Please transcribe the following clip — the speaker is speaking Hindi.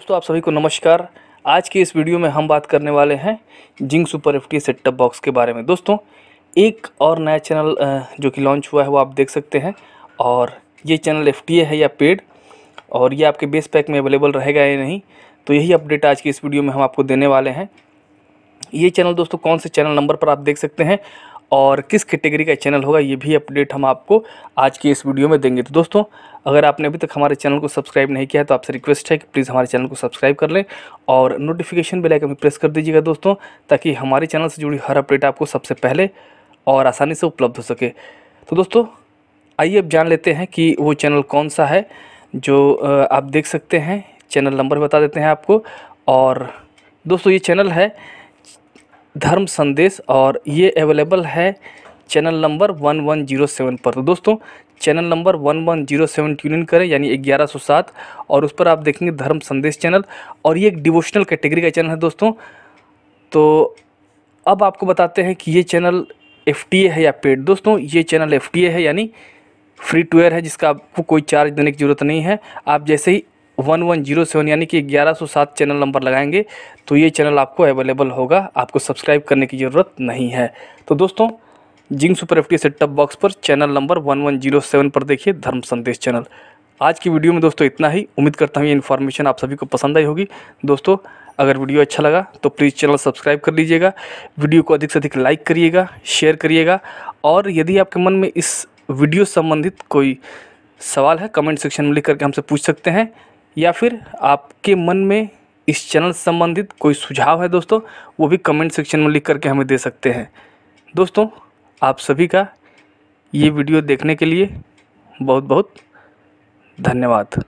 दोस्तों आप सभी को नमस्कार आज के इस वीडियो में हम बात करने वाले हैं Zing super F T setup box के बारे में दोस्तों एक और नया चैनल जो कि लॉन्च हुआ है वो आप देख सकते हैं और ये चैनल एफ है या पेड और ये आपके बेस पैक में अवेलेबल रहेगा या नहीं तो यही अपडेट आज के इस वीडियो में हम आपको देने वाले हैं ये चैनल दोस्तों कौन से चैनल नंबर पर आप देख सकते हैं और किस कैटेगरी का चैनल होगा ये भी अपडेट हम आपको आज की इस वीडियो में देंगे तो दोस्तों अगर आपने अभी तक हमारे चैनल को सब्सक्राइब नहीं किया है तो आपसे रिक्वेस्ट है कि प्लीज़ हमारे चैनल को सब्सक्राइब कर लें और नोटिफिकेशन बेल आइकन प्रेस कर दीजिएगा दोस्तों ताकि हमारे चैनल से जुड़ी हर अपडेट आपको सबसे पहले और आसानी से उपलब्ध हो सके तो दोस्तों आइए अब जान लेते हैं कि वो चैनल कौन सा है जो आप देख सकते हैं चैनल नंबर बता देते हैं आपको और दोस्तों ये चैनल है धर्म संदेश और ये अवेलेबल है channel number one one zero seven पर तो दोस्तों channel number one one zero seven tune in करें यानी ग्यारह सौ सात और उस पर आप देखेंगे धर्म संदेश चैनल और ये एक डिवोशनल कैटेगरी का चैनल है दोस्तों तो अब आपको बताते हैं कि ये चैनल एफ है या पेड दोस्तों ये चैनल एफ है यानी फ्री टू एयर है जिसका आपको कोई चार्ज देने की ज़रूरत नहीं है आप जैसे ही वन वन जीरो सेवन यानी कि ग्यारह सौ सात चैनल नंबर लगाएंगे तो ये चैनल आपको अवेलेबल होगा आपको सब्सक्राइब करने की ज़रूरत नहीं है तो दोस्तों Zing super F setup box पर channel number one one zero seven पर देखिए धर्म संदेश चैनल आज की वीडियो में दोस्तों इतना ही उम्मीद करता हूँ ये इन्फॉर्मेशन आप सभी को पसंद आई होगी दोस्तों अगर वीडियो अच्छा लगा तो प्लीज़ चैनल सब्सक्राइब कर लीजिएगा वीडियो को अधिक से अधिक लाइक करिएगा शेयर करिएगा और यदि आपके मन में इस वीडियो संबंधित कोई सवाल है कमेंट सेक्शन में लिख करके हमसे पूछ सकते हैं या फिर आपके मन में इस चैनल संबंधित कोई सुझाव है दोस्तों वो भी कमेंट सेक्शन में लिख करके हमें दे सकते हैं दोस्तों आप सभी का ये वीडियो देखने के लिए बहुत बहुत धन्यवाद